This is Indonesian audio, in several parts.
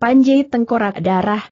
Panji Tengkorak Darah,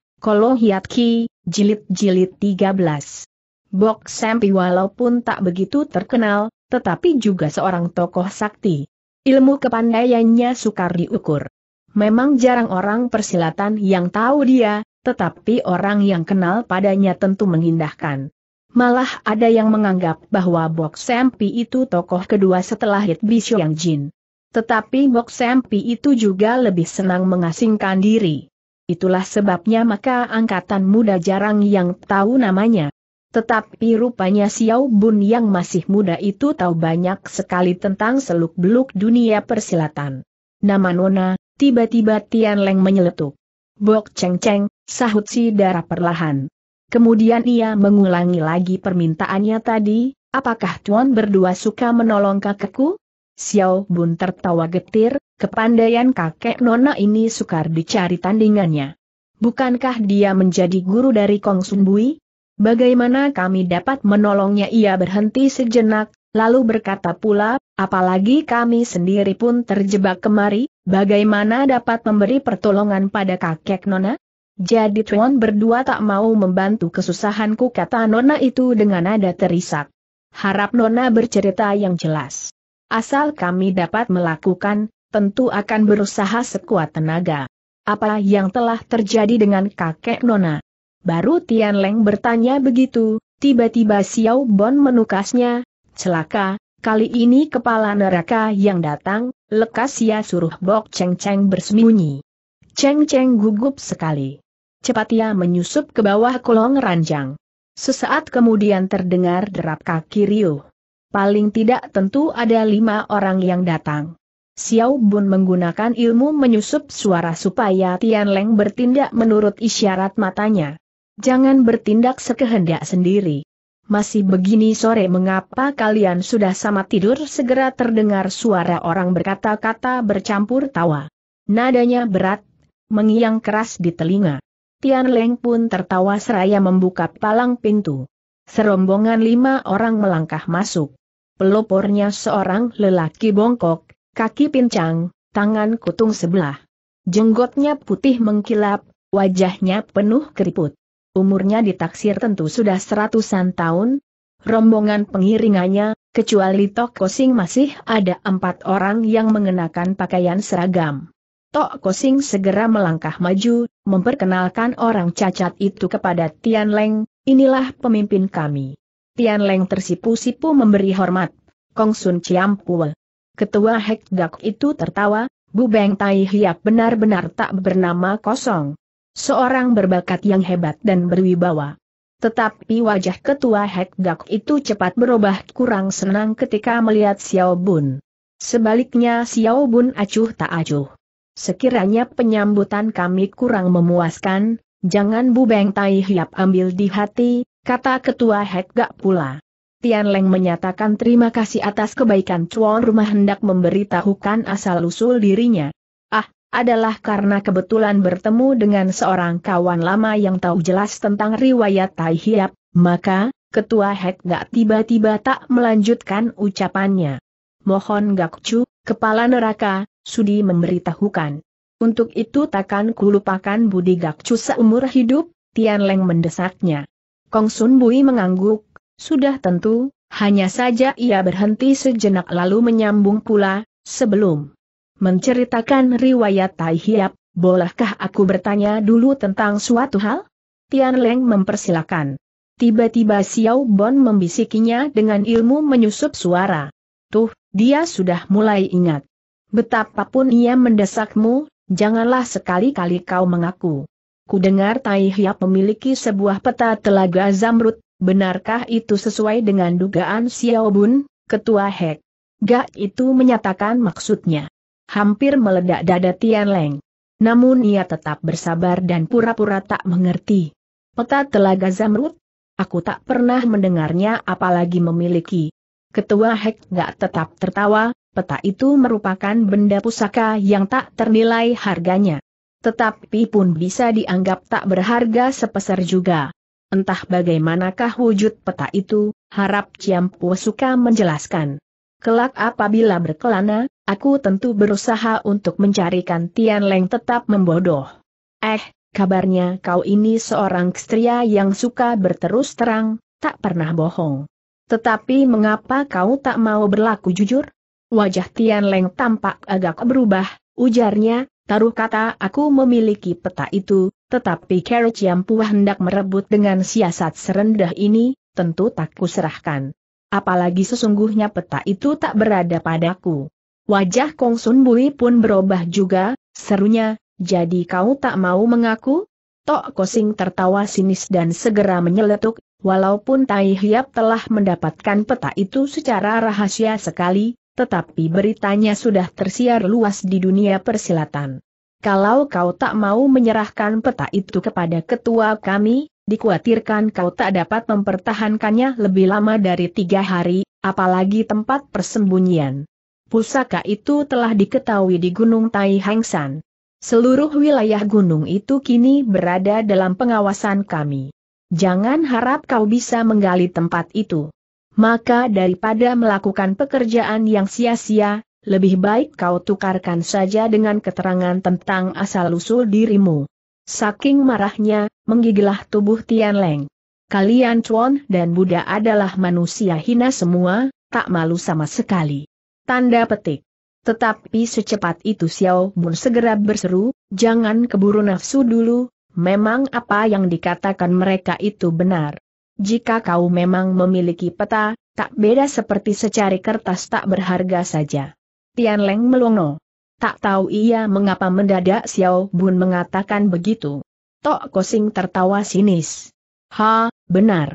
ki, Jilid-Jilid 13. Bok Sampi walaupun tak begitu terkenal, tetapi juga seorang tokoh sakti. Ilmu kepandaiannya sukar diukur. Memang jarang orang persilatan yang tahu dia, tetapi orang yang kenal padanya tentu mengindahkan. Malah ada yang menganggap bahwa Bok Sampi itu tokoh kedua setelah Hit Bisho Yang Jin. Tetapi Mok Sempi itu juga lebih senang mengasingkan diri. Itulah sebabnya maka angkatan muda jarang yang tahu namanya. Tetapi rupanya Xiao Bun yang masih muda itu tahu banyak sekali tentang seluk-beluk dunia persilatan. Nama Nona, tiba-tiba Tian Leng menyeletuk. Bok Cheng Cheng, sahut si darah perlahan. Kemudian ia mengulangi lagi permintaannya tadi, apakah Tuan berdua suka menolong kakekku? Xiao Bun tertawa getir, kepandaian kakek nona ini sukar dicari tandingannya. Bukankah dia menjadi guru dari Kong Sun Bui? Bagaimana kami dapat menolongnya? Ia berhenti sejenak, lalu berkata pula, apalagi kami sendiri pun terjebak kemari, bagaimana dapat memberi pertolongan pada kakek nona? Jadi Tuan berdua tak mau membantu kesusahanku kata Nona itu dengan nada terisak. Harap Nona bercerita yang jelas. Asal kami dapat melakukan, tentu akan berusaha sekuat tenaga. Apa yang telah terjadi dengan kakek Nona? Baru Tian Leng bertanya begitu, tiba-tiba Xiao Bon menukasnya, celaka, kali ini kepala neraka yang datang, lekas ia suruh Bok Cheng Cheng bersembunyi. Cheng Cheng gugup sekali. Cepat ia menyusup ke bawah kolong ranjang. Sesaat kemudian terdengar derap kaki riuh paling tidak tentu ada lima orang yang datang. Xiao Bun menggunakan ilmu menyusup suara supaya Tian Leng bertindak menurut isyarat matanya. Jangan bertindak sekehendak sendiri. Masih begini sore mengapa kalian sudah sama tidur segera terdengar suara orang berkata-kata bercampur tawa. Nadanya berat, mengiang keras di telinga. Tian Leng pun tertawa seraya membuka palang pintu. Serombongan lima orang melangkah masuk pelopornya seorang lelaki bongkok, kaki pincang, tangan kutung sebelah. Jenggotnya putih mengkilap, wajahnya penuh keriput. Umurnya ditaksir tentu sudah seratusan tahun. Rombongan pengiringannya, kecuali Tok Kosing masih ada empat orang yang mengenakan pakaian seragam. Tok Kosing segera melangkah maju, memperkenalkan orang cacat itu kepada Tian Leng, inilah pemimpin kami. Tian Leng tersipu-sipu memberi hormat. Kong Sun Ciampul. Ketua Hek Dak itu tertawa, Bu Beng Tai Hiap benar-benar tak bernama kosong. Seorang berbakat yang hebat dan berwibawa. Tetapi wajah ketua Hek Dak itu cepat berubah kurang senang ketika melihat Xiao Bun. Sebaliknya Xiao Bun acuh tak acuh. Sekiranya penyambutan kami kurang memuaskan, jangan Bu Beng Tai Hiap ambil di hati, kata Ketua gak pula. Tian Leng menyatakan terima kasih atas kebaikan Cuan rumah hendak memberitahukan asal-usul dirinya. Ah, adalah karena kebetulan bertemu dengan seorang kawan lama yang tahu jelas tentang riwayat Tai Hiap, maka, Ketua Hek gak tiba-tiba tak melanjutkan ucapannya. Mohon gak cu, kepala neraka, sudi memberitahukan. Untuk itu takkan kulupakan budi gak cu seumur hidup, Tian Leng mendesaknya. Kong Sun Bui mengangguk, sudah tentu, hanya saja ia berhenti sejenak lalu menyambung pula, sebelum menceritakan riwayat Tai Hiap, bolehkah aku bertanya dulu tentang suatu hal? Tian Leng mempersilakan. Tiba-tiba Xiao Bon membisikinya dengan ilmu menyusup suara. Tuh, dia sudah mulai ingat. Betapapun ia mendesakmu, janganlah sekali-kali kau mengaku kudengar Tai Hiap memiliki sebuah peta telaga Zamrud, benarkah itu sesuai dengan dugaan Xiao Bun, ketua Hek? Gak itu menyatakan maksudnya. Hampir meledak dada Tian Leng. Namun ia tetap bersabar dan pura-pura tak mengerti. Peta telaga Zamrud? Aku tak pernah mendengarnya apalagi memiliki. Ketua Hek gak tetap tertawa, peta itu merupakan benda pusaka yang tak ternilai harganya. Tetapi pun bisa dianggap tak berharga sepeser juga. Entah bagaimanakah wujud peta itu, harap Ciampu suka menjelaskan. Kelak apabila berkelana, aku tentu berusaha untuk mencarikan Tian Leng tetap membodoh. Eh, kabarnya kau ini seorang ksatria yang suka berterus terang, tak pernah bohong. Tetapi mengapa kau tak mau berlaku jujur? Wajah Tian Leng tampak agak berubah, ujarnya, Taruh kata aku memiliki peta itu, tetapi Carol Ciampu hendak merebut dengan siasat serendah ini, tentu tak kuserahkan. Apalagi sesungguhnya peta itu tak berada padaku. Wajah Kong Sun Bui pun berubah juga, serunya, jadi kau tak mau mengaku? Tok Kosing tertawa sinis dan segera menyeletuk, walaupun Tai Hiap telah mendapatkan peta itu secara rahasia sekali, tetapi beritanya sudah tersiar luas di dunia persilatan. Kalau kau tak mau menyerahkan peta itu kepada ketua kami, dikhawatirkan kau tak dapat mempertahankannya lebih lama dari tiga hari, apalagi tempat persembunyian. Pusaka itu telah diketahui di Gunung Tai San. Seluruh wilayah gunung itu kini berada dalam pengawasan kami. Jangan harap kau bisa menggali tempat itu maka daripada melakukan pekerjaan yang sia-sia, lebih baik kau tukarkan saja dengan keterangan tentang asal-usul dirimu. Saking marahnya, menggigilah tubuh Tian Leng. Kalian Chuan dan Buddha adalah manusia hina semua, tak malu sama sekali. Tanda petik. Tetapi secepat itu Xiao Bun segera berseru, jangan keburu nafsu dulu, memang apa yang dikatakan mereka itu benar jika kau memang memiliki peta, tak beda seperti secari kertas tak berharga saja. Tian Leng melongo. Tak tahu ia mengapa mendadak Xiao Bun mengatakan begitu. Tok Kosing tertawa sinis. Ha, benar.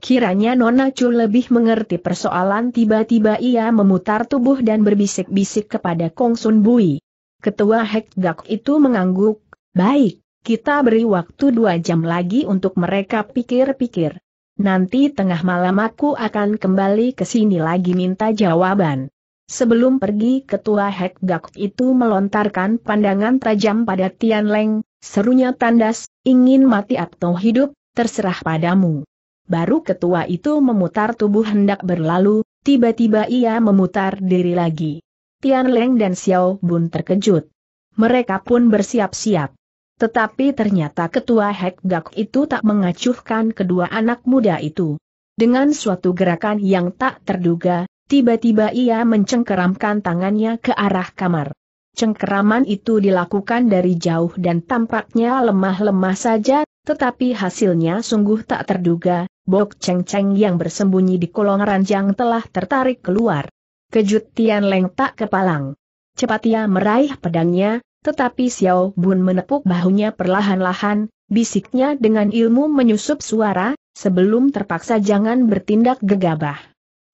Kiranya Nona Chu lebih mengerti persoalan tiba-tiba ia memutar tubuh dan berbisik-bisik kepada Kong Sun Bui. Ketua Hek Gak itu mengangguk, baik, kita beri waktu dua jam lagi untuk mereka pikir-pikir nanti tengah malam aku akan kembali ke sini lagi minta jawaban. Sebelum pergi ketua Hek Gak itu melontarkan pandangan tajam pada Tian Leng, serunya tandas, ingin mati atau hidup, terserah padamu. Baru ketua itu memutar tubuh hendak berlalu, tiba-tiba ia memutar diri lagi. Tian Leng dan Xiao Bun terkejut. Mereka pun bersiap-siap. Tetapi ternyata ketua Hek Gak itu tak mengacuhkan kedua anak muda itu. Dengan suatu gerakan yang tak terduga, tiba-tiba ia mencengkeramkan tangannya ke arah kamar. Cengkeraman itu dilakukan dari jauh dan tampaknya lemah-lemah saja, tetapi hasilnya sungguh tak terduga, Bok Cheng Cheng yang bersembunyi di kolong ranjang telah tertarik keluar. Kejut Tian Leng tak kepalang. Cepat ia meraih pedangnya, tetapi Xiao Bun menepuk bahunya perlahan-lahan, bisiknya dengan ilmu menyusup suara, sebelum terpaksa jangan bertindak gegabah.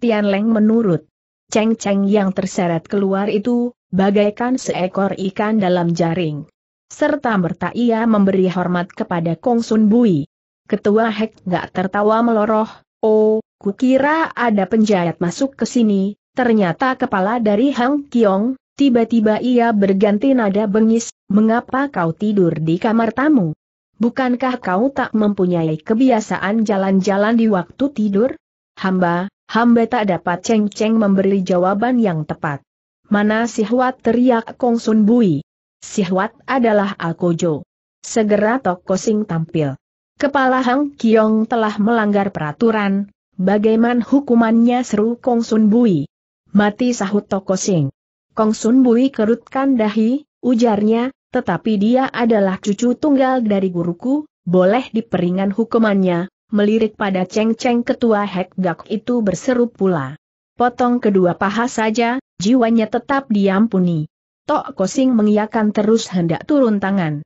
Tian Leng menurut ceng-ceng yang terseret keluar itu, bagaikan seekor ikan dalam jaring. Serta merta ia memberi hormat kepada Kong Sun Bui. Ketua Hek gak tertawa meloroh, oh, kukira ada penjahat masuk ke sini, ternyata kepala dari Hang Kiong, Tiba-tiba ia berganti nada bengis, mengapa kau tidur di kamar tamu? Bukankah kau tak mempunyai kebiasaan jalan-jalan di waktu tidur? Hamba, hamba tak dapat ceng-ceng memberi jawaban yang tepat. Mana Sihwat teriak Kong Sun Bui. Sihwat adalah Alkojo. Segera Toko Sing tampil. Kepala Hang Kiong telah melanggar peraturan, bagaimana hukumannya seru Kong Sun Bui. Mati sahut Toko Sing. Kong Sun Bui kerutkan dahi, ujarnya, tetapi dia adalah cucu tunggal dari guruku, boleh diperingan hukumannya, melirik pada Cheng Cheng ketua Hek Gak itu berseru pula. Potong kedua paha saja, jiwanya tetap diampuni. Tok Kosing mengiakan terus hendak turun tangan.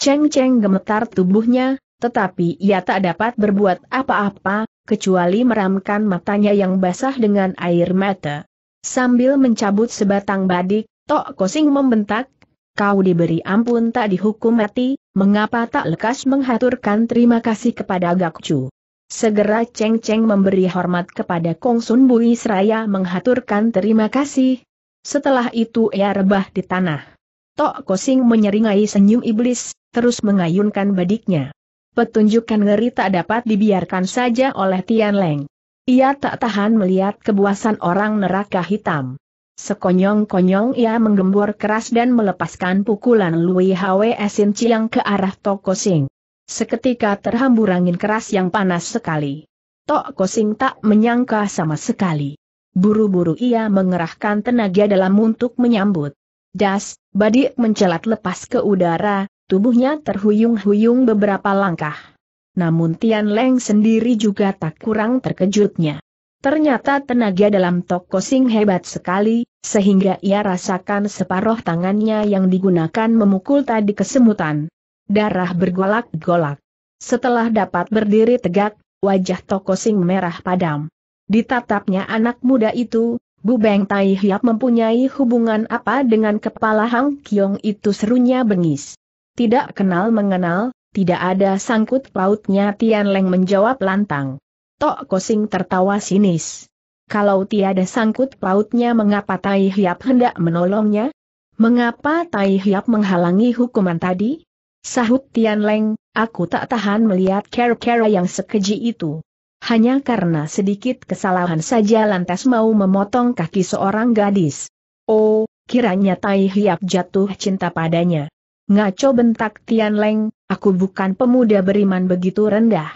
Cheng Cheng gemetar tubuhnya, tetapi ia tak dapat berbuat apa-apa, kecuali meramkan matanya yang basah dengan air mata. Sambil mencabut sebatang badik, Tok Kosing membentak, kau diberi ampun tak dihukum mati, mengapa tak lekas menghaturkan terima kasih kepada Gakcu. Segera Cheng Cheng memberi hormat kepada Kong Sun Bui seraya menghaturkan terima kasih. Setelah itu ia rebah di tanah. Tok Kosing menyeringai senyum iblis, terus mengayunkan badiknya. Petunjukan ngeri tak dapat dibiarkan saja oleh Tian Leng. Ia tak tahan melihat kebuasan orang neraka hitam. Sekonyong-konyong ia menggembur keras dan melepaskan pukulan Lui Hwe Sin Chiang ke arah Toko Sing. Seketika terhambur angin keras yang panas sekali. Toko Sing tak menyangka sama sekali. Buru-buru ia mengerahkan tenaga dalam untuk menyambut. Das, badik mencelat lepas ke udara, tubuhnya terhuyung-huyung beberapa langkah namun Tian Leng sendiri juga tak kurang terkejutnya. Ternyata tenaga dalam toko sing hebat sekali, sehingga ia rasakan separuh tangannya yang digunakan memukul tadi kesemutan. Darah bergolak-golak. Setelah dapat berdiri tegak, wajah toko sing merah padam. Ditatapnya anak muda itu, Bu Beng Tai Hiap mempunyai hubungan apa dengan kepala Hang Kiong itu serunya bengis. Tidak kenal mengenal, tidak ada sangkut pautnya Tian Leng menjawab lantang. Tok Kosing tertawa sinis. Kalau tiada sangkut pautnya mengapa Tai Hiap hendak menolongnya? Mengapa Tai Hiap menghalangi hukuman tadi? Sahut Tian Leng, aku tak tahan melihat kera-kera yang sekeji itu. Hanya karena sedikit kesalahan saja lantas mau memotong kaki seorang gadis. Oh, kiranya Tai Hiap jatuh cinta padanya. Ngaco bentak Tian Leng, Aku bukan pemuda beriman begitu rendah.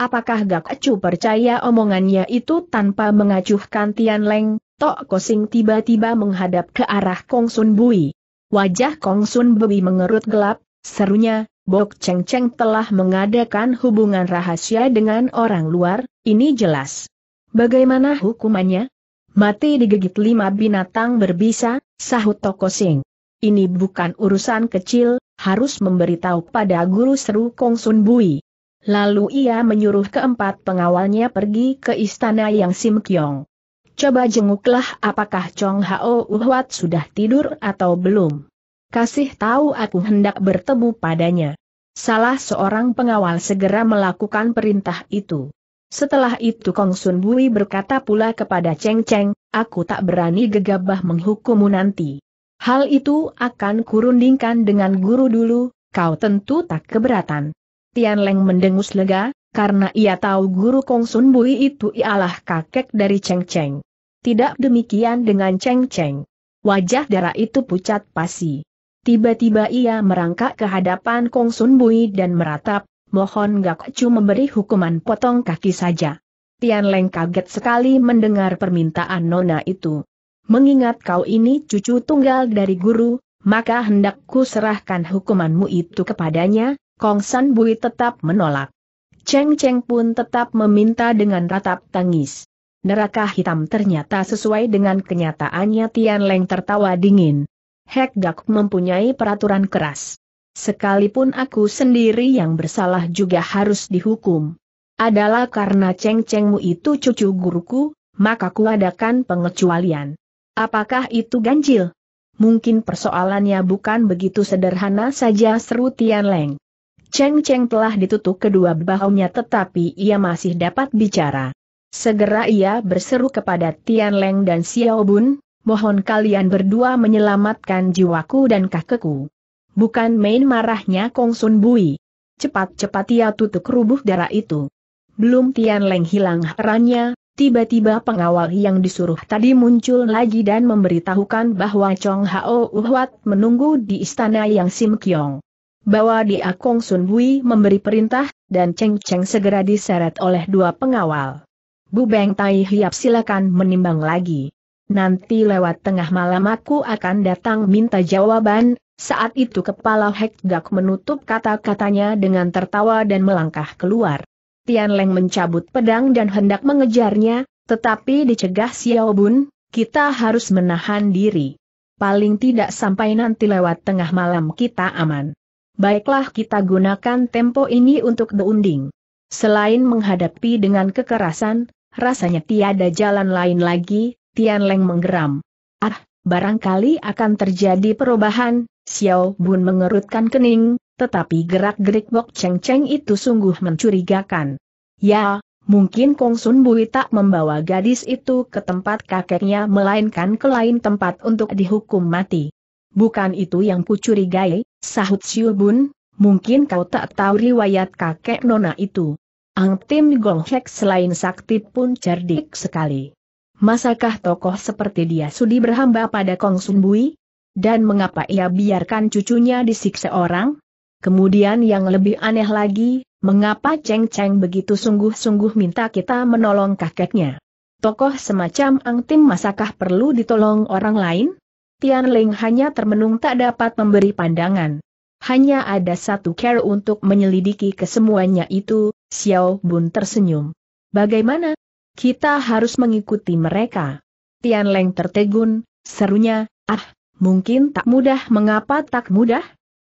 Apakah Gak Acu percaya omongannya itu tanpa mengacuhkan Tian Leng? Tok Kosing tiba-tiba menghadap ke arah Kong Sun Bui. Wajah Kong Sun Bui mengerut gelap, serunya, Bok Cheng Cheng telah mengadakan hubungan rahasia dengan orang luar, ini jelas. Bagaimana hukumannya? Mati digigit lima binatang berbisa, sahut Tok Kosing. Ini bukan urusan kecil, harus memberitahu pada guru seru Kong Sun Bui. Lalu ia menyuruh keempat pengawalnya pergi ke istana yang Sim Kyong. Coba jenguklah apakah Chong Hao Uhwat sudah tidur atau belum. Kasih tahu aku hendak bertemu padanya. Salah seorang pengawal segera melakukan perintah itu. Setelah itu Kong Sun Bui berkata pula kepada Cheng Cheng, aku tak berani gegabah menghukummu nanti. Hal itu akan kurundingkan dengan guru dulu, kau tentu tak keberatan. Tian Leng mendengus lega, karena ia tahu guru Kong Sun Bui itu ialah kakek dari Cheng Cheng. Tidak demikian dengan Cheng Cheng. Wajah darah itu pucat pasi. Tiba-tiba ia merangkak ke hadapan Kong Sun Bui dan meratap, mohon Gak Chu memberi hukuman potong kaki saja. Tian Leng kaget sekali mendengar permintaan Nona itu mengingat kau ini cucu tunggal dari guru, maka hendakku serahkan hukumanmu itu kepadanya, Kong San Bui tetap menolak. Cheng Cheng pun tetap meminta dengan ratap tangis. Neraka hitam ternyata sesuai dengan kenyataannya Tian Leng tertawa dingin. Hek Gak mempunyai peraturan keras. Sekalipun aku sendiri yang bersalah juga harus dihukum. Adalah karena Cheng Chengmu itu cucu guruku, maka kuadakan pengecualian. Apakah itu ganjil? Mungkin persoalannya bukan begitu sederhana saja seru Tian Leng. Cheng Cheng telah ditutup kedua bahunya tetapi ia masih dapat bicara. Segera ia berseru kepada Tian Leng dan Xiao Bun, mohon kalian berdua menyelamatkan jiwaku dan kakekku. Bukan main marahnya Kong Sun Bui. Cepat-cepat ia tutup rubuh darah itu. Belum Tian Leng hilang herannya, Tiba-tiba pengawal yang disuruh tadi muncul lagi dan memberitahukan bahwa Chong Hao Uhwat menunggu di istana yang Sim Kiong. Bahwa dia Kong Sun Hui memberi perintah, dan Cheng Cheng segera diseret oleh dua pengawal. Bu Beng Tai Hiap silakan menimbang lagi. Nanti lewat tengah malam aku akan datang minta jawaban, saat itu kepala Hek Gak menutup kata-katanya dengan tertawa dan melangkah keluar. Tian Leng mencabut pedang dan hendak mengejarnya, tetapi dicegah Xiao Bun, kita harus menahan diri. Paling tidak sampai nanti lewat tengah malam kita aman. Baiklah kita gunakan tempo ini untuk berunding. Selain menghadapi dengan kekerasan, rasanya tiada jalan lain lagi, Tian Leng menggeram. Ah, barangkali akan terjadi perubahan, Xiao Bun mengerutkan kening, tetapi gerak-gerik Bok Cheng Cheng itu sungguh mencurigakan. Ya, mungkin Kong Sun Bui tak membawa gadis itu ke tempat kakeknya melainkan ke lain tempat untuk dihukum mati. Bukan itu yang kucurigai, sahut Siu Bun, mungkin kau tak tahu riwayat kakek nona itu. Ang Tim Gong Hek selain sakti pun cerdik sekali. Masakah tokoh seperti dia sudi berhamba pada Kong Sun Bui? Dan mengapa ia biarkan cucunya disiksa orang? Kemudian yang lebih aneh lagi, mengapa Cheng Cheng begitu sungguh-sungguh minta kita menolong kakeknya? Tokoh semacam Ang Tim masakah perlu ditolong orang lain? Tian Ling hanya termenung tak dapat memberi pandangan. Hanya ada satu care untuk menyelidiki kesemuanya itu, Xiao Bun tersenyum. Bagaimana? Kita harus mengikuti mereka. Tian Leng tertegun, serunya, ah, mungkin tak mudah mengapa tak mudah?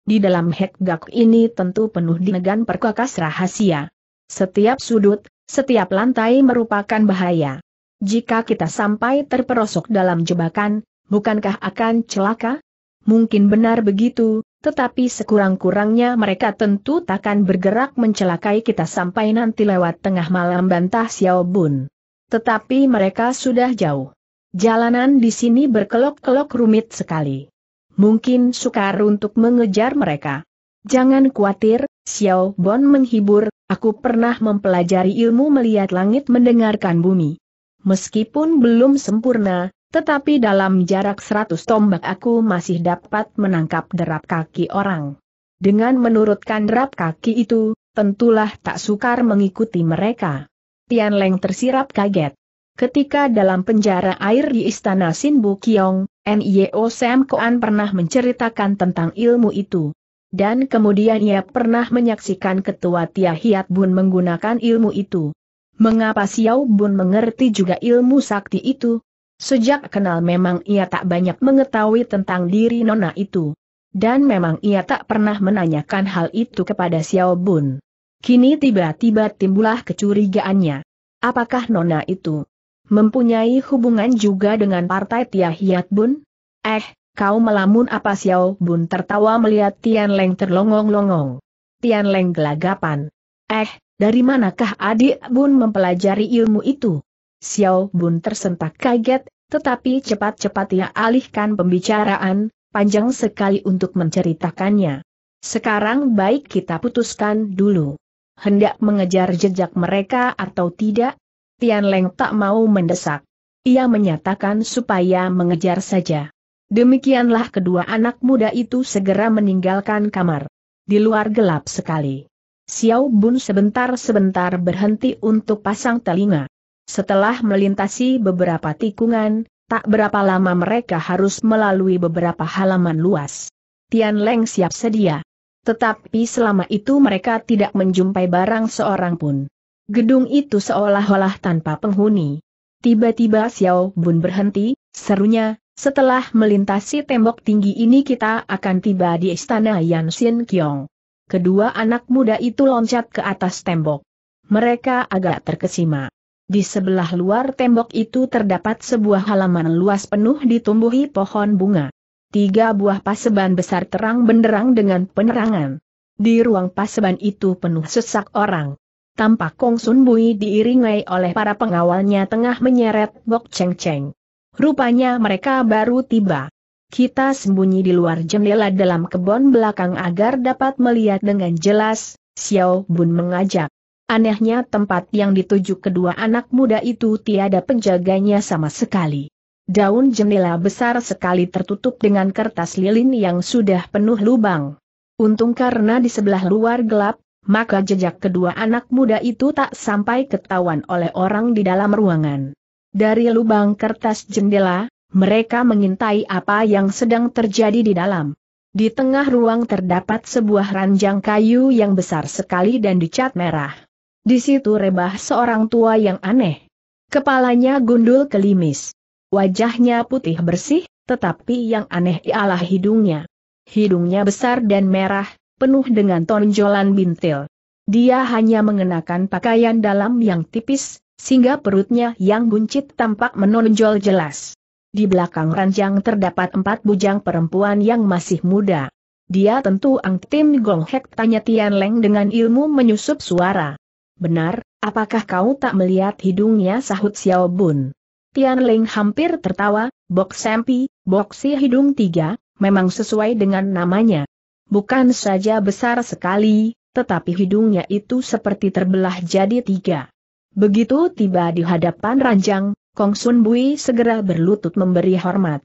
Di dalam hekgak ini tentu penuh dengan perkakas rahasia. Setiap sudut, setiap lantai merupakan bahaya. Jika kita sampai terperosok dalam jebakan, bukankah akan celaka? Mungkin benar begitu, tetapi sekurang-kurangnya mereka tentu takkan bergerak mencelakai kita sampai nanti lewat tengah malam bantah Xiao Bun. Tetapi mereka sudah jauh. Jalanan di sini berkelok-kelok rumit sekali mungkin sukar untuk mengejar mereka. Jangan khawatir, Xiao Bon menghibur, aku pernah mempelajari ilmu melihat langit mendengarkan bumi. Meskipun belum sempurna, tetapi dalam jarak seratus tombak aku masih dapat menangkap derap kaki orang. Dengan menurutkan derap kaki itu, tentulah tak sukar mengikuti mereka. Tian Leng tersirap kaget. Ketika dalam penjara air di istana Sin Bu Kiong, N.I.O. Sam Koan pernah menceritakan tentang ilmu itu. Dan kemudian ia pernah menyaksikan ketua Tia Hiat Bun menggunakan ilmu itu. Mengapa Xiao Bun mengerti juga ilmu sakti itu? Sejak kenal memang ia tak banyak mengetahui tentang diri Nona itu. Dan memang ia tak pernah menanyakan hal itu kepada Xiao Bun. Kini tiba-tiba timbulah kecurigaannya. Apakah Nona itu? Mempunyai hubungan juga dengan partai Tia Hiat Bun? Eh, kau melamun apa Xiao Bun tertawa melihat Tian Leng terlongong-longong. Tian Leng gelagapan. Eh, dari manakah adik Bun mempelajari ilmu itu? Xiao Bun tersentak kaget, tetapi cepat-cepat ia alihkan pembicaraan, panjang sekali untuk menceritakannya. Sekarang baik kita putuskan dulu. Hendak mengejar jejak mereka atau tidak, Tian Leng tak mau mendesak. Ia menyatakan supaya mengejar saja. Demikianlah kedua anak muda itu segera meninggalkan kamar. Di luar gelap sekali. Xiao Bun sebentar-sebentar berhenti untuk pasang telinga. Setelah melintasi beberapa tikungan, tak berapa lama mereka harus melalui beberapa halaman luas. Tian Leng siap sedia. Tetapi selama itu mereka tidak menjumpai barang seorang pun. Gedung itu seolah-olah tanpa penghuni. Tiba-tiba Xiao Bun berhenti, serunya, setelah melintasi tembok tinggi ini kita akan tiba di istana Yan Xin Kiong. Kedua anak muda itu loncat ke atas tembok. Mereka agak terkesima. Di sebelah luar tembok itu terdapat sebuah halaman luas penuh ditumbuhi pohon bunga. Tiga buah paseban besar terang benderang dengan penerangan. Di ruang paseban itu penuh sesak orang tampak Kong Sun Bui diiringi oleh para pengawalnya tengah menyeret Bok Cheng Cheng. Rupanya mereka baru tiba. Kita sembunyi di luar jendela dalam kebun belakang agar dapat melihat dengan jelas, Xiao Bun mengajak. Anehnya tempat yang dituju kedua anak muda itu tiada penjaganya sama sekali. Daun jendela besar sekali tertutup dengan kertas lilin yang sudah penuh lubang. Untung karena di sebelah luar gelap, maka jejak kedua anak muda itu tak sampai ketahuan oleh orang di dalam ruangan. Dari lubang kertas jendela, mereka mengintai apa yang sedang terjadi di dalam. Di tengah ruang terdapat sebuah ranjang kayu yang besar sekali dan dicat merah. Di situ rebah seorang tua yang aneh. Kepalanya gundul kelimis. Wajahnya putih bersih, tetapi yang aneh ialah hidungnya. Hidungnya besar dan merah, penuh dengan tonjolan bintil. Dia hanya mengenakan pakaian dalam yang tipis, sehingga perutnya yang buncit tampak menonjol jelas. Di belakang ranjang terdapat empat bujang perempuan yang masih muda. Dia tentu Ang Tim Gong Hek tanya Tian Leng dengan ilmu menyusup suara. Benar, apakah kau tak melihat hidungnya sahut Xiao Bun? Tian Leng hampir tertawa, Bok Sempi, Bok Si Hidung Tiga, memang sesuai dengan namanya. Bukan saja besar sekali, tetapi hidungnya itu seperti terbelah jadi tiga. Begitu tiba di hadapan ranjang, Kong Sun Bui segera berlutut memberi hormat.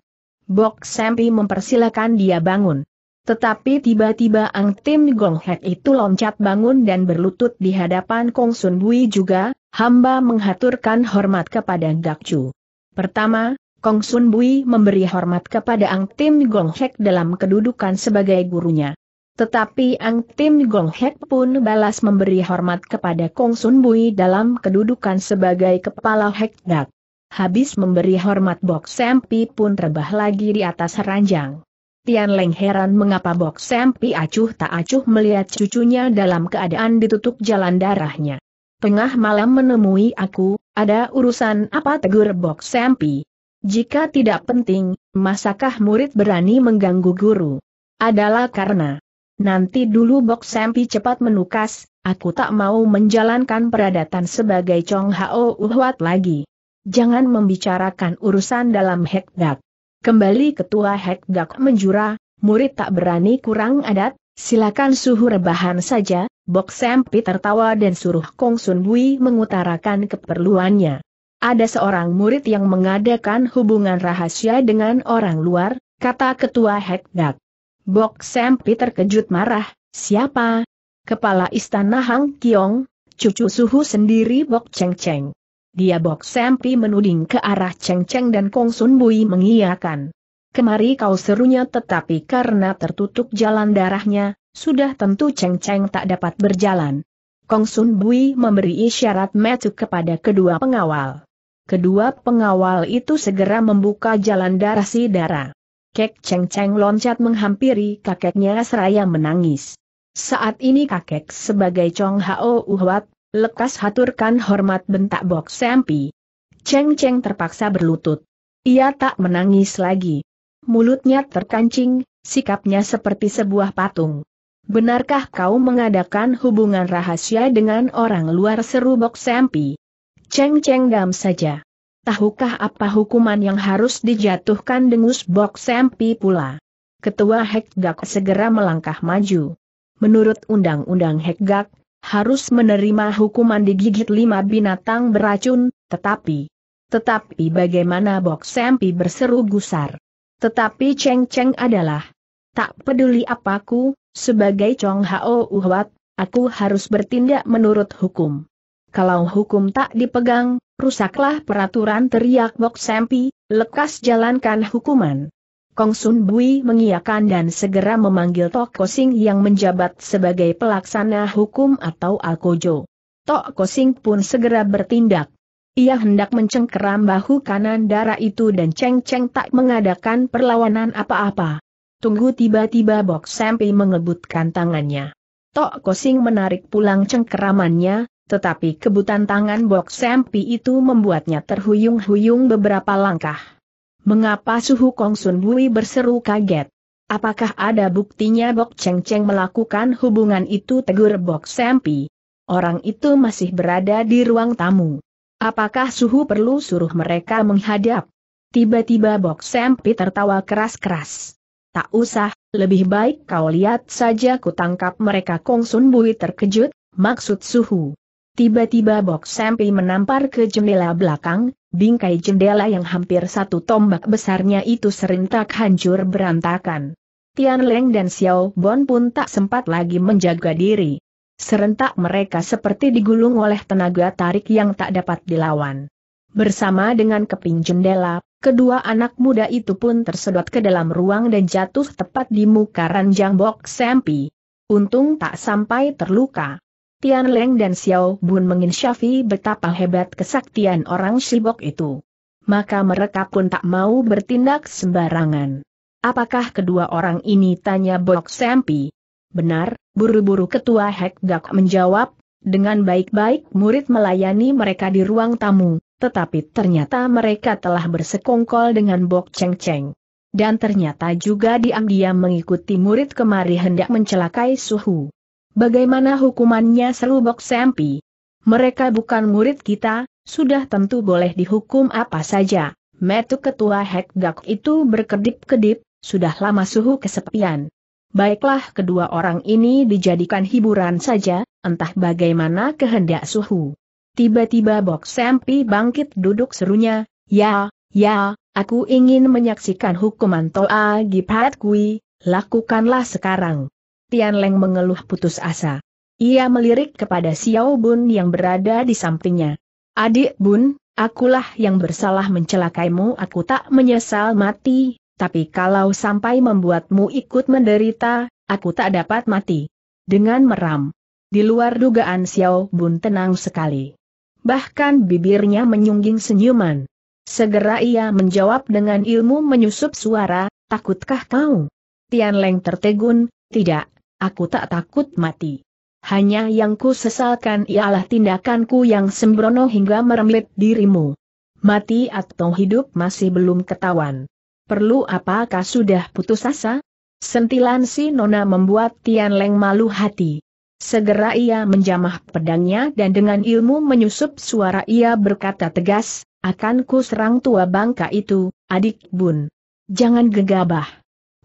Bok Sempi mempersilakan dia bangun. Tetapi tiba-tiba Ang Tim Gong Hek itu loncat bangun dan berlutut di hadapan Kong Sun Bui juga, hamba menghaturkan hormat kepada Gak Chu. Pertama, Kong Sun Bui memberi hormat kepada Ang Tim Gong Hek dalam kedudukan sebagai gurunya. Tetapi Ang Tim Gong Hek pun balas memberi hormat kepada Kong Sun Bui dalam kedudukan sebagai kepala Hek Dak. Habis memberi hormat Bok Sempi pun rebah lagi di atas ranjang. Tian Leng heran mengapa Bok Sempi acuh tak acuh melihat cucunya dalam keadaan ditutup jalan darahnya. Tengah malam menemui aku, ada urusan apa tegur Bok Sempi, jika tidak penting, masakah murid berani mengganggu guru? Adalah karena nanti dulu Bok Sempi cepat menukas, aku tak mau menjalankan peradatan sebagai Chong Hao Uhwat lagi. Jangan membicarakan urusan dalam hekdak. Kembali ketua hekdak menjura, murid tak berani kurang adat, silakan suhu rebahan saja, Bok Sempi tertawa dan suruh Kong Sun Bui mengutarakan keperluannya ada seorang murid yang mengadakan hubungan rahasia dengan orang luar, kata ketua Hekdak. Bok Sempi terkejut marah, siapa? Kepala istana Hang Kiong, cucu suhu sendiri Bok Cheng Cheng. Dia Bok Sempi menuding ke arah Cheng Cheng dan Kong Sun Bui mengiyakan. Kemari kau serunya tetapi karena tertutup jalan darahnya, sudah tentu Cheng Cheng tak dapat berjalan. Kong Sun Bui memberi isyarat metu kepada kedua pengawal. Kedua pengawal itu segera membuka jalan darah si darah. Kek Cheng Cheng loncat menghampiri kakeknya seraya menangis. Saat ini kakek sebagai Chong Hao uhwat lekas haturkan hormat bentak Bok Sempi. Cheng Cheng terpaksa berlutut. Ia tak menangis lagi. Mulutnya terkancing, sikapnya seperti sebuah patung. Benarkah kau mengadakan hubungan rahasia dengan orang luar seru Bok Sempi? ceng Cheng Dam saja. Tahukah apa hukuman yang harus dijatuhkan dengus Bok Sempi pula? Ketua Hekgak segera melangkah maju. Menurut Undang-Undang Hekgak, harus menerima hukuman digigit lima binatang beracun, tetapi... Tetapi bagaimana Bok Sempi berseru gusar? Tetapi ceng-ceng adalah... Tak peduli apaku, sebagai Chong Hao Uhwat, aku harus bertindak menurut hukum. Kalau hukum tak dipegang, rusaklah peraturan teriak Bok Sempi, lekas jalankan hukuman. Kong Sun Bui mengiakan dan segera memanggil Tok Kosing yang menjabat sebagai pelaksana hukum atau Alkojo. Tok Kosing pun segera bertindak. Ia hendak mencengkeram bahu kanan darah itu dan Cheng Cheng tak mengadakan perlawanan apa-apa. Tunggu tiba-tiba Bok Sempi mengebutkan tangannya. Tok Kosing menarik pulang cengkeramannya, tetapi kebutan tangan Bok Sempi itu membuatnya terhuyung-huyung beberapa langkah. Mengapa Suhu Kong Sun Bui berseru kaget? Apakah ada buktinya Bok Cheng Cheng melakukan hubungan itu tegur Bok Sempi? Orang itu masih berada di ruang tamu. Apakah Suhu perlu suruh mereka menghadap? Tiba-tiba Bok Sempi tertawa keras-keras. Tak usah, lebih baik kau lihat saja kutangkap mereka Kong Sun Bui terkejut, maksud Suhu. Tiba-tiba Bok Sampi menampar ke jendela belakang, bingkai jendela yang hampir satu tombak besarnya itu serentak hancur berantakan. Tian Leng dan Xiao Bon pun tak sempat lagi menjaga diri. Serentak mereka seperti digulung oleh tenaga tarik yang tak dapat dilawan. Bersama dengan keping jendela, kedua anak muda itu pun tersedot ke dalam ruang dan jatuh tepat di muka ranjang Bok Sampi. Untung tak sampai terluka. Tian Leng dan Xiao Bun menginsyafi betapa hebat kesaktian orang Shibok itu. Maka mereka pun tak mau bertindak sembarangan. Apakah kedua orang ini tanya Bok Sempi? Benar, buru-buru ketua Hek Gak menjawab, dengan baik-baik murid melayani mereka di ruang tamu, tetapi ternyata mereka telah bersekongkol dengan Bok Cheng Cheng. Dan ternyata juga diam-diam mengikuti murid kemari hendak mencelakai suhu. Bagaimana hukumannya seru Bok Sempi? Mereka bukan murid kita, sudah tentu boleh dihukum apa saja. Metu ketua Gak itu berkedip-kedip, sudah lama suhu kesepian. Baiklah kedua orang ini dijadikan hiburan saja, entah bagaimana kehendak suhu. Tiba-tiba Bok Sempi bangkit duduk serunya, ya, ya, aku ingin menyaksikan hukuman Toa Gipat Kui, lakukanlah sekarang. Tian Leng mengeluh putus asa. Ia melirik kepada Xiao Bun yang berada di sampingnya. Adik Bun, akulah yang bersalah mencelakaimu aku tak menyesal mati, tapi kalau sampai membuatmu ikut menderita, aku tak dapat mati. Dengan meram. Di luar dugaan Xiao Bun tenang sekali. Bahkan bibirnya menyungging senyuman. Segera ia menjawab dengan ilmu menyusup suara, takutkah kau? Tian Leng tertegun, tidak, Aku tak takut mati. Hanya yang ku sesalkan ialah tindakanku yang sembrono hingga meremlit dirimu. Mati atau hidup masih belum ketahuan. Perlu apakah sudah putus asa? Sentilan si Nona membuat Tian Leng malu hati. Segera ia menjamah pedangnya dan dengan ilmu menyusup suara ia berkata tegas, akan ku serang tua bangka itu, adik bun. Jangan gegabah.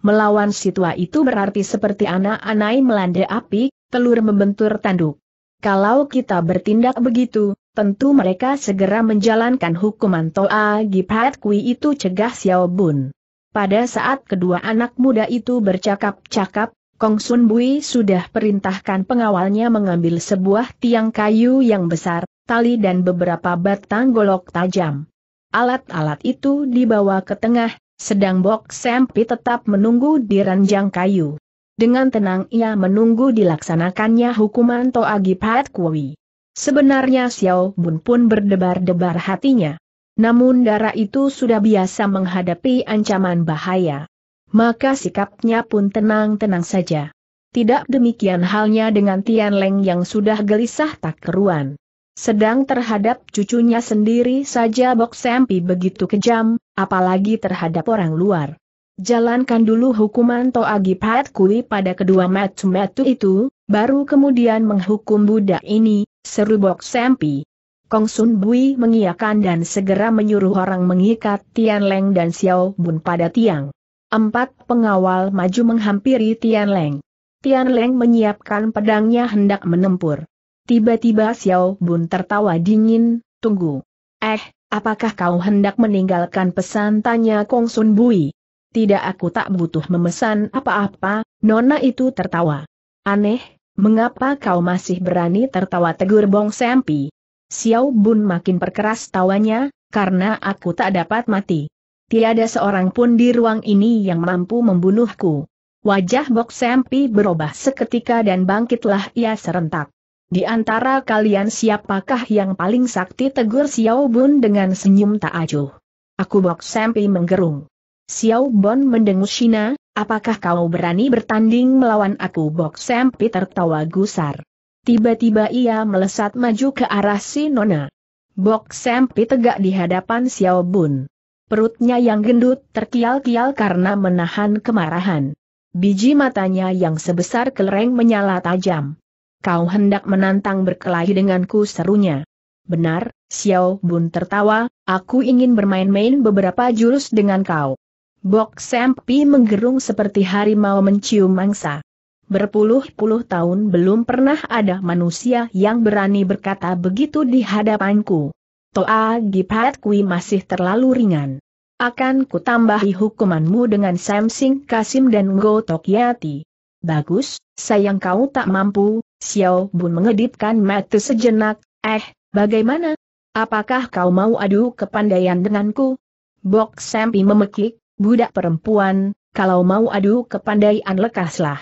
Melawan si itu berarti seperti anak anai melanda api, telur membentur tanduk. Kalau kita bertindak begitu, tentu mereka segera menjalankan hukuman Toa Gipat Kui itu cegah Xiao Bun. Pada saat kedua anak muda itu bercakap-cakap, Kong Sun Bui sudah perintahkan pengawalnya mengambil sebuah tiang kayu yang besar, tali dan beberapa batang golok tajam. Alat-alat itu dibawa ke tengah, sedang Bok Sempi tetap menunggu di ranjang kayu. Dengan tenang ia menunggu dilaksanakannya hukuman Toagi Pat Kui. Sebenarnya Xiao Bun pun berdebar-debar hatinya. Namun darah itu sudah biasa menghadapi ancaman bahaya. Maka sikapnya pun tenang-tenang saja. Tidak demikian halnya dengan Tian Leng yang sudah gelisah tak keruan. Sedang terhadap cucunya sendiri saja Bok Sempi begitu kejam, apalagi terhadap orang luar. Jalankan dulu hukuman Toagi Pat Kui pada kedua matu metu itu, baru kemudian menghukum budak ini, seru Bok Sempi. Kong Sun Bui mengiakan dan segera menyuruh orang mengikat Tian Leng dan Xiao Bun pada tiang. Empat pengawal maju menghampiri Tian Leng. Tian Leng menyiapkan pedangnya hendak menempur. Tiba-tiba Xiao Bun tertawa dingin, tunggu. Eh, apakah kau hendak meninggalkan pesan tanya Kong Sun Bui? Tidak aku tak butuh memesan apa-apa, Nona itu tertawa. Aneh, mengapa kau masih berani tertawa tegur Bong Sempi? Xiao Bun makin perkeras tawanya, karena aku tak dapat mati. Tiada seorang pun di ruang ini yang mampu membunuhku. Wajah Bok Sempi berubah seketika dan bangkitlah ia serentak. Di antara kalian siapakah yang paling sakti tegur Xiao Bun dengan senyum tak acuh. Aku Bok Sempi menggerung. Xiao Bun mendengus Shina, apakah kau berani bertanding melawan aku Bok Sempi tertawa gusar. Tiba-tiba ia melesat maju ke arah si Nona. Bok Sempi tegak di hadapan Xiao Bun. Perutnya yang gendut terkial-kial karena menahan kemarahan. Biji matanya yang sebesar kelereng menyala tajam kau hendak menantang berkelahi denganku serunya. Benar, Xiao Bun tertawa, aku ingin bermain-main beberapa jurus dengan kau. Bok Sempi menggerung seperti harimau mencium mangsa. Berpuluh-puluh tahun belum pernah ada manusia yang berani berkata begitu di hadapanku. Toa Gipat Kui masih terlalu ringan. Akan kutambahi hukumanmu dengan Samsing Kasim dan Go Tokyati. Bagus, sayang kau tak mampu, Xiao Bun mengedipkan mata sejenak, eh, bagaimana? Apakah kau mau adu kepandaian denganku? Bok Sempi memekik, budak perempuan, kalau mau adu kepandaian lekaslah.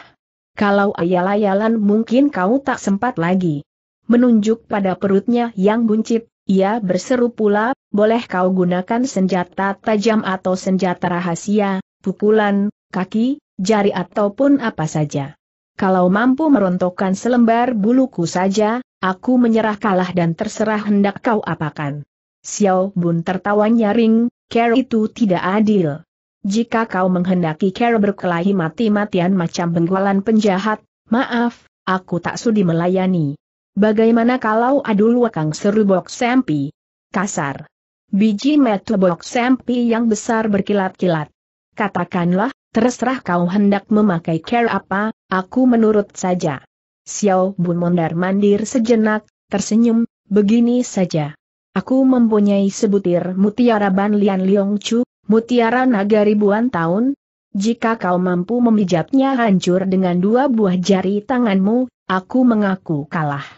Kalau ayal-ayalan mungkin kau tak sempat lagi. Menunjuk pada perutnya yang buncit, ia berseru pula, boleh kau gunakan senjata tajam atau senjata rahasia, pukulan, kaki, jari ataupun apa saja kalau mampu merontokkan selembar buluku saja, aku menyerah kalah dan terserah hendak kau apakan. Xiao Bun tertawa nyaring, Care itu tidak adil. Jika kau menghendaki Care berkelahi mati-matian macam benggolan penjahat, maaf, aku tak sudi melayani. Bagaimana kalau adul wakang seru bok sempi? Kasar. Biji metu bok sempi yang besar berkilat-kilat. Katakanlah, Terserah kau hendak memakai care apa, aku menurut saja. Xiao Bun mondar mandir sejenak, tersenyum, begini saja. Aku mempunyai sebutir mutiara Ban Lian Liong Chu, mutiara naga ribuan tahun. Jika kau mampu memijatnya hancur dengan dua buah jari tanganmu, aku mengaku kalah.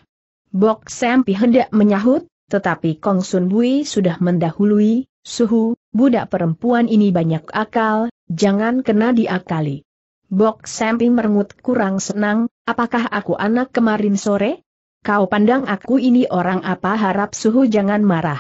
Bok Sempi hendak menyahut, tetapi Kong Sun Bui sudah mendahului, suhu, budak perempuan ini banyak akal, Jangan kena diakali. Bok Sempi merengut kurang senang, apakah aku anak kemarin sore? Kau pandang aku ini orang apa harap suhu jangan marah.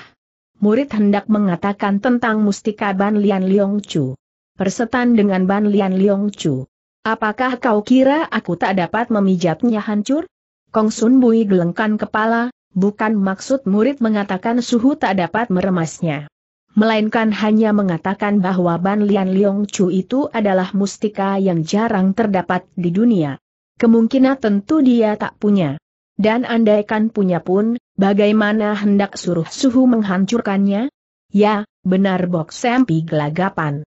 Murid hendak mengatakan tentang mustika Ban Lian Liong Chu. Persetan dengan Ban Lian Liong Chu. Apakah kau kira aku tak dapat memijatnya hancur? Kong Sun Bui gelengkan kepala, bukan maksud murid mengatakan suhu tak dapat meremasnya melainkan hanya mengatakan bahwa Ban Lian Liong Chu itu adalah mustika yang jarang terdapat di dunia. Kemungkinan tentu dia tak punya. Dan andaikan punya pun, bagaimana hendak suruh suhu menghancurkannya? Ya, benar Bok Sempi gelagapan.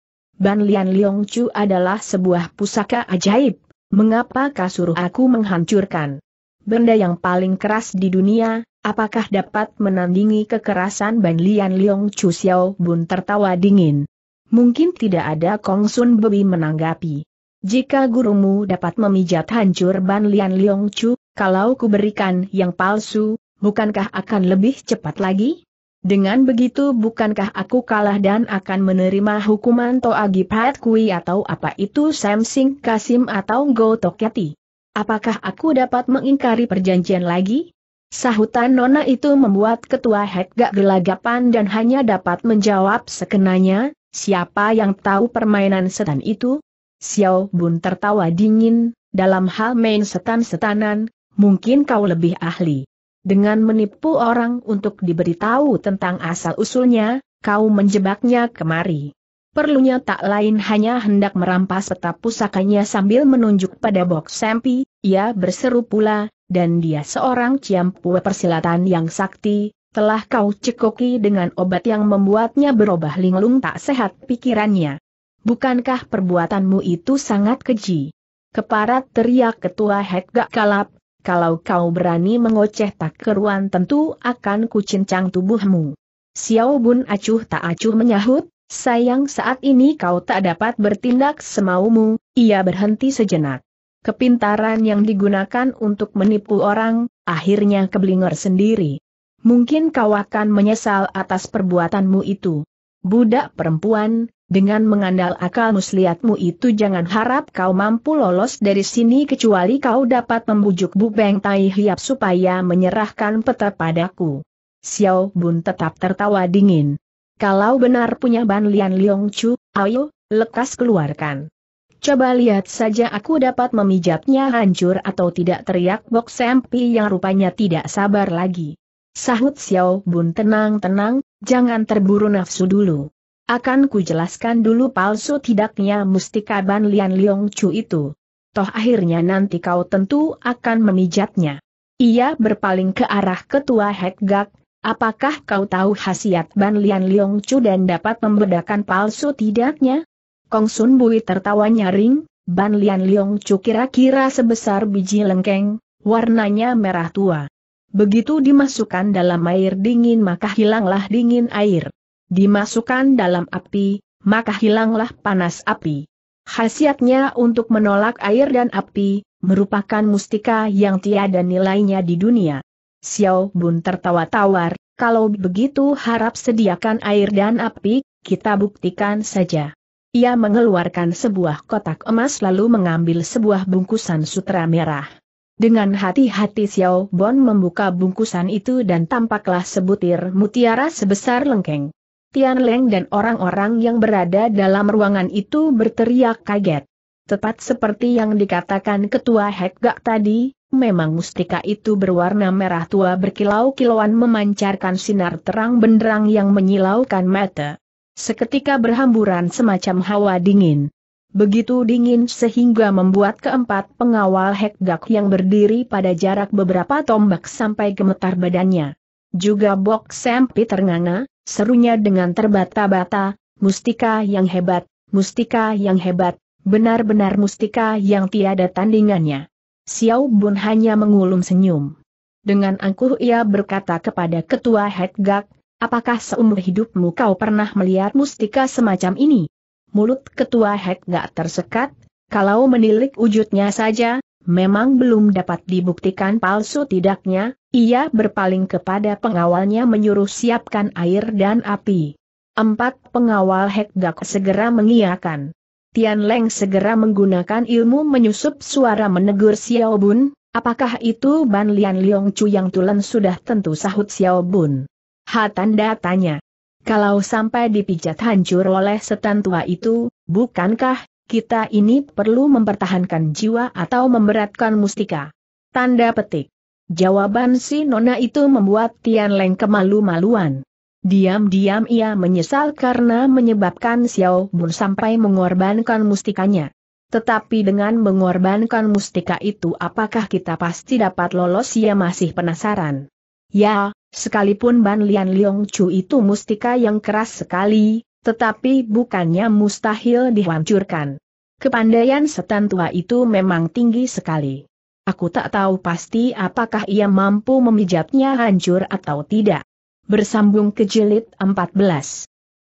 Ban Lian Liong Chu adalah sebuah pusaka ajaib. Mengapa kau suruh aku menghancurkan? Benda yang paling keras di dunia, Apakah dapat menandingi kekerasan Ban Lian Leong Chu Xiao Bun tertawa dingin? Mungkin tidak ada Kong Sun Bui menanggapi. Jika gurumu dapat memijat hancur Ban Lian Leong Chu, kalau kuberikan yang palsu, bukankah akan lebih cepat lagi? Dengan begitu bukankah aku kalah dan akan menerima hukuman Toagi Pat Kui atau apa itu Samsing Kasim atau Go Tokyati? Apakah aku dapat mengingkari perjanjian lagi? Sahutan Nona itu membuat ketua Hek gak gelagapan dan hanya dapat menjawab sekenanya, siapa yang tahu permainan setan itu? Xiao Bun tertawa dingin, dalam hal main setan-setanan, mungkin kau lebih ahli. Dengan menipu orang untuk diberitahu tentang asal-usulnya, kau menjebaknya kemari. Perlunya tak lain hanya hendak merampas peta pusakanya sambil menunjuk pada Bok Sempi, ia berseru pula, dan dia seorang ciampu persilatan yang sakti, telah kau cekoki dengan obat yang membuatnya berubah linglung tak sehat pikirannya. Bukankah perbuatanmu itu sangat keji? Keparat teriak ketua Hek gak kalap, kalau kau berani mengoceh tak keruan tentu akan kucincang tubuhmu. Xiao Bun acuh tak acuh menyahut, sayang saat ini kau tak dapat bertindak semaumu, ia berhenti sejenak. Kepintaran yang digunakan untuk menipu orang, akhirnya keblinger sendiri. Mungkin kau akan menyesal atas perbuatanmu itu. Budak perempuan, dengan mengandal akal muslihatmu itu jangan harap kau mampu lolos dari sini kecuali kau dapat membujuk Bu Beng Tai Hiap supaya menyerahkan peta padaku. Xiao Bun tetap tertawa dingin. Kalau benar punya Ban Lian Liong Chu, ayo, lekas keluarkan. Coba lihat saja aku dapat memijatnya hancur atau tidak teriak Bok Sempi yang rupanya tidak sabar lagi. Sahut Xiao Bun tenang-tenang, jangan terburu nafsu dulu. Akan ku jelaskan dulu palsu tidaknya mustika Ban Lian Liong Chu itu. Toh akhirnya nanti kau tentu akan memijatnya. Ia berpaling ke arah ketua Gak, apakah kau tahu khasiat Ban Lian Liong Chu dan dapat membedakan palsu tidaknya? Kong Sun Bui tertawa nyaring, Ban Lian Liong Chu kira-kira sebesar biji lengkeng, warnanya merah tua. Begitu dimasukkan dalam air dingin maka hilanglah dingin air. Dimasukkan dalam api, maka hilanglah panas api. Khasiatnya untuk menolak air dan api, merupakan mustika yang tiada nilainya di dunia. Xiao Bun tertawa tawar, kalau begitu harap sediakan air dan api, kita buktikan saja. Ia mengeluarkan sebuah kotak emas lalu mengambil sebuah bungkusan sutra merah. Dengan hati-hati Xiao Bon membuka bungkusan itu dan tampaklah sebutir mutiara sebesar lengkeng. Tian Leng dan orang-orang yang berada dalam ruangan itu berteriak kaget. Tepat seperti yang dikatakan ketua Gak tadi, memang mustika itu berwarna merah tua berkilau-kilauan memancarkan sinar terang benderang yang menyilaukan mata. Seketika berhamburan semacam hawa dingin. Begitu dingin sehingga membuat keempat pengawal Hekgak yang berdiri pada jarak beberapa tombak sampai gemetar badannya. Juga Bok Sempi ternganga, serunya dengan terbata-bata, mustika yang hebat, mustika yang hebat, benar-benar mustika yang tiada tandingannya. Xiao Bun hanya mengulum senyum. Dengan angkuh ia berkata kepada ketua Hekgak, Apakah seumur hidupmu kau pernah melihat mustika semacam ini? Mulut ketua Hek gak tersekat, kalau menilik wujudnya saja, memang belum dapat dibuktikan palsu tidaknya, ia berpaling kepada pengawalnya menyuruh siapkan air dan api. Empat pengawal Hek gak segera mengiakan. Tian Leng segera menggunakan ilmu menyusup suara menegur Xiao Bun, apakah itu Ban Lian Liong Chu yang tulen sudah tentu sahut Xiao Bun. Ha tanda tanya. Kalau sampai dipijat hancur oleh setan tua itu, bukankah kita ini perlu mempertahankan jiwa atau memberatkan mustika? Tanda petik. Jawaban si nona itu membuat Tian Leng kemalu-maluan. Diam-diam ia menyesal karena menyebabkan Xiao Bun sampai mengorbankan mustikanya. Tetapi dengan mengorbankan mustika itu apakah kita pasti dapat lolos ia masih penasaran. Ya, Sekalipun Ban Lian Liong Chu itu mustika yang keras sekali, tetapi bukannya mustahil dihancurkan. Kepandaian setan tua itu memang tinggi sekali. Aku tak tahu pasti apakah ia mampu memijatnya hancur atau tidak. Bersambung ke jilid 14.